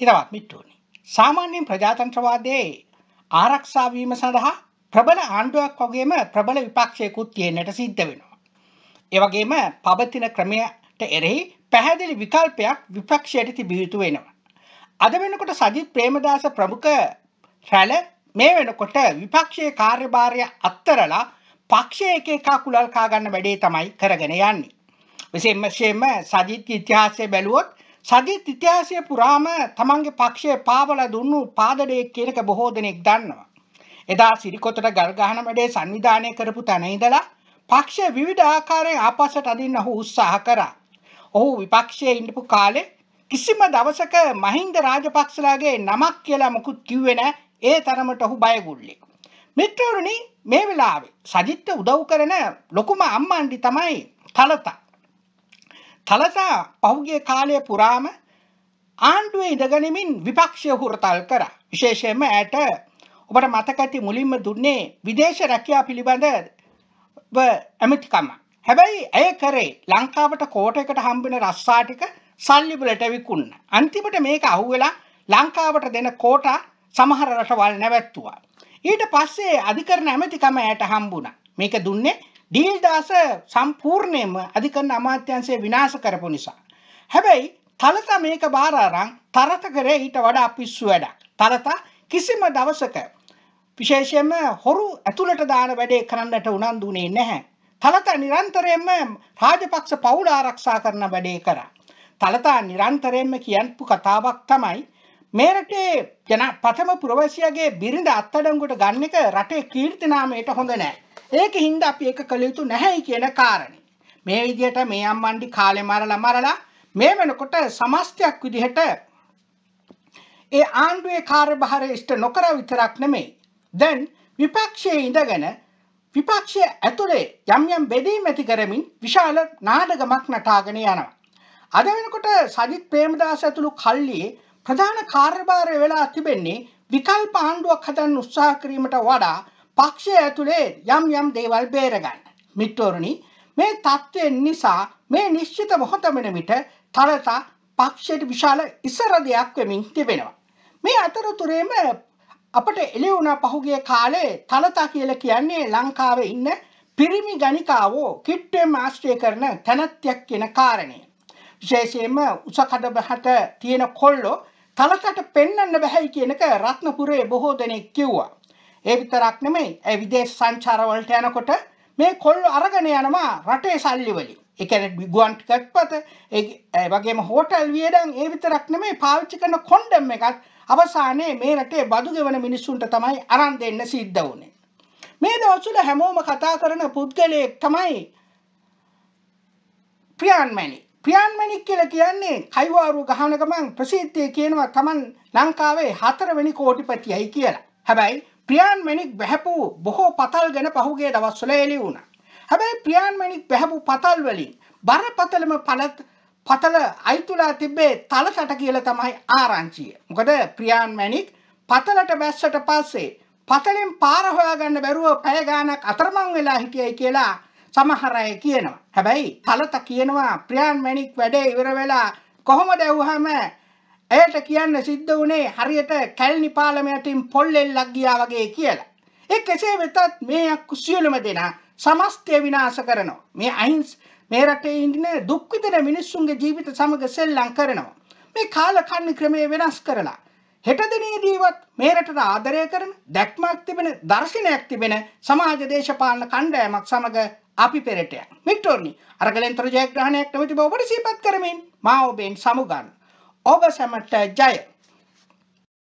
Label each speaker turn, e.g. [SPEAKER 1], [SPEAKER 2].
[SPEAKER 1] හිතවත් මිට්ටුවනි. සාමාන්‍යයෙන් ප්‍රජාතන්ත්‍රවාදයේ ආරක්ෂා වීම සඳහා ප්‍රබල ආණ්ඩුවක් වගේම ප්‍රබල විපක්ෂයකුත් තියෙන්නට සිද්ධ වෙනවා. ඒ වගේම පවතින ක්‍රමයට එරෙහි පැහැදිලි විකල්පයක් විපක්ෂයට තිබිය යුතු වෙනවා. අද වෙනකොට සජිත් ප්‍රේමදාස ප්‍රමුඛ රැළ මේ වෙනකොට විපක්ෂයේ කාර්යභාරය අත්තරලා පක්ෂය එක එකක් කුලල් කා ගන්න වැඩේ තමයි කරගෙන යන්නේ. විශේෂයෙන්ම සජිත්ගේ ඉතිහාසය බැලුවොත් සජිත් ඉතිහාසය පුරාම තමන්ගේ පක්ෂය පාවල දුන්නු පාදඩයෙක් කියනක බොහෝ දෙනෙක් දන්නවා. එදා සිරිකොතට ගල්ගහන වැඩේ සංවිධානය කරපු තැනයිදලා පක්ෂ විවිධ ආකාරයෙන් ආපසට අදින්න ඔහු උත්සාහ කරා. ඔහු විපක්ෂයේ ඉඳපු කාලේ කිසිම දවසක මහින්ද රාජපක්ෂලාගේ නමක් කියලා මොකුත් කිව්වේ නැහැ. ඒ තරමට ඔහු බයගුල්ලෙක්. මිත්‍රවරුනි මේ වෙලාවේ සජිත්ට උදව් කරන ලොකුම අම්මන්ඩි තමයි තලතා. තලසා පහුගේ කාලය පුරාම ආණ්ඩුවේ ඉඳගනිමින් විපක්ෂය හුරතල් කර විශේෂයෙන්ම ඇයට ඔබට මතකඇති මුලින්ම දුන්නේ විදේශ රැකයා පිළිබඳ ඇමතිකම. හැබැයි ඇය කරේ ලංකාවට කෝටයකට හම්බෙන රස්සාටික සල්ලිබලට විකුන්න. අන්තිමට මේක අහුවෙලා ලංකාවට දෙන කෝට සමහර රටවල් නැවැත්තුවා. ඊට පස්සේ අධිකරන ඇමතිකම ඇයට හම්බුණ මේක දුන්නේ ඩීල්දාස සම්පූර්ණයෙන්ම අධිකරණ අමාත්‍යංශය විනාශ කරපු නිසා. හැබැයි තලත මේක බාර අරන් තරත කරේ ඊට වඩා පිස්සු වැඩක්. තලත කිසිම දවසක විශේෂයෙන්ම හොරු ඇතුළට දාන වැඩේ කරන්නට උනන්දුනේ නැහැ. තලත නිරන්තරයෙන්ම රාජපක්ෂ පවුල ආරක්ෂා කරන වැඩේ කරා. තලතා නිරන්තරයෙන්ම කියන්පු කතාවක් තමයි මේ රටේ ජන ප්‍රථම පුරවැසියාගේ බිරිඳ අත්අඩංගුවට ගන්න එක රටේ කීර්තිනාමයට හොඳ නෑ. ඒක හින්දා අපි ඒක කළ යුතු නැහැයි කියන කාරණේ. මේ විදිහට මේ අම්මන්ඩි කාලේ මරලා මරලා මේ වෙනකොට සමස්තයක් විදිහට ඒ ආණ්ඩුවේ කාර්යභාරය ඉෂ්ට නොකර විතරක් නෙමෙයි. දැන් විපක්ෂයේ ඉඳගෙන විපක්ෂය ඇතුලේ යම් යම් බෙදීම් ඇති කරමින් විශාල නාඩගමක් නටාගෙන යනවා. අද වෙනකොට සජිත් ප්‍රේමදාස ඇතුළු කල්ලියේ ප්‍රධාන කාර්යභාරය වෙලා තිබෙන්නේ විකල්ප ආණ්ඩුවක් හදන්න උත්සාහ කිරීමට වඩා පක්ෂය ඇතුළේ යම් යම් දේවල් බේරගන්න. මිත්‍රෝරුණි මේ தත්ත්වයෙන් නිසා මේ නිශ්චිත මොහොත වෙන විට තරතා පක්ෂයට විශාල ඉසරදයක් වෙමින් තිබෙනවා. මේ අතරතුරේම අපට එළි වුණා පහුගිය කාලේ තලතා කියලා කියන්නේ ලංකාවේ ඉන්න පිරිමි ගණිකාවෝ කිට්ටුවෙන් ආශ්‍රය කරන තැනැත්තියක් කියන කාරණය. විශේෂයෙන්ම උසකඩ බහට තියෙන කොල්ලෝ තලතට පෙන්වන්න බැහැයි කියනක රත්නපුරේ බොහෝ දෙනෙක් කිව්වා. ඒ විතරක් නෙමෙයි. ඒ විදේශ සංචාර වලට යනකොට මේ කොල්ලෝ අරගෙන යනවා රටේ සල්ලි වලින්. ඒ කියන්නේ ගුවන් ටිකට්පත ඒ වගේම හෝටල් වියදම් ඒ විතරක් නෙමෙයි පාවිච්චි කරන කොන්ඩම් එකත් අවසානයේ මේ රටේ බදු ගෙවන මිනිස්සුන්ට තමයි අරන් දෙන්න සිද්ධ වුනේ. මේ දවස්වල හැමෝම කතා කරන පුද්ගලයෙක් තමයි ප්‍රියන් මැණික්. ප්‍රියන් මැණික් කියලා කියන්නේ කයිවාරු ගහන ගමන් ප්‍රසිද්ධිය කියනවා Taman ලංකාවේ හතරවෙනි කෝටිපතියයි කියලා. හැබැයි ප්‍රියන් මැණික් වැහැපු බොහෝ පතල් ගැන පහුගිය දවස්වල එළි වුණා. හැබැයි ප්‍රියන් මැණික් වැහැපු පතල් වලින් බරපතලම පළත් පතල අයිතුලා තිබ්බේ තලතට කියලා තමයි ආරංචිය. මොකද ප්‍රියන් මැණික් පතලට බැස්සට පස්සේ පතලෙන් පාර හොයාගන්න බැරුව පැය ගාණක් අතරමං වෙලා හිටියයි කියලා සමහර අය කියනවා. හැබැයි තලත කියනවා ප්‍රියන් මැණික් වැඩේ ඉවර වෙලා කොහොමද ඇව්වහම ඇයට කියන්න සිද්ධ වුණේ හරියට කැල්නි පාලමයටින් පොල්ලෙල්ලක් ගියා වගේ කියලා. ඒ කෙසේ වෙතත් මේ කුසියලුම දෙනා සමස්තය විනාශ කරනවා. මේ අයින්ස් මේ රටේ ඉන්න දුක් විඳින මිනිස්සුන්ගේ ජීවිත සමග සෙල්ලම් කරනවා. මේ කාලකන්ණි ක්‍රමයේ වෙනස් කරලා හෙට දිනේදීවත් මේ රටට ආදරය කරන දැක්මක් තිබෙන දර්ශනයක් තිබෙන සමාජ දේශපාලන කණ්ඩායමක් සමග අපි පෙරටයක් මිට්ටෝර්නි අරගලෙන්තර ජයග්‍රහණයක් නැවති බව ඔබට සිහිපත් කරමින් මා ඔබෙන් සමුගන්නවා ඔබ සැමට ජය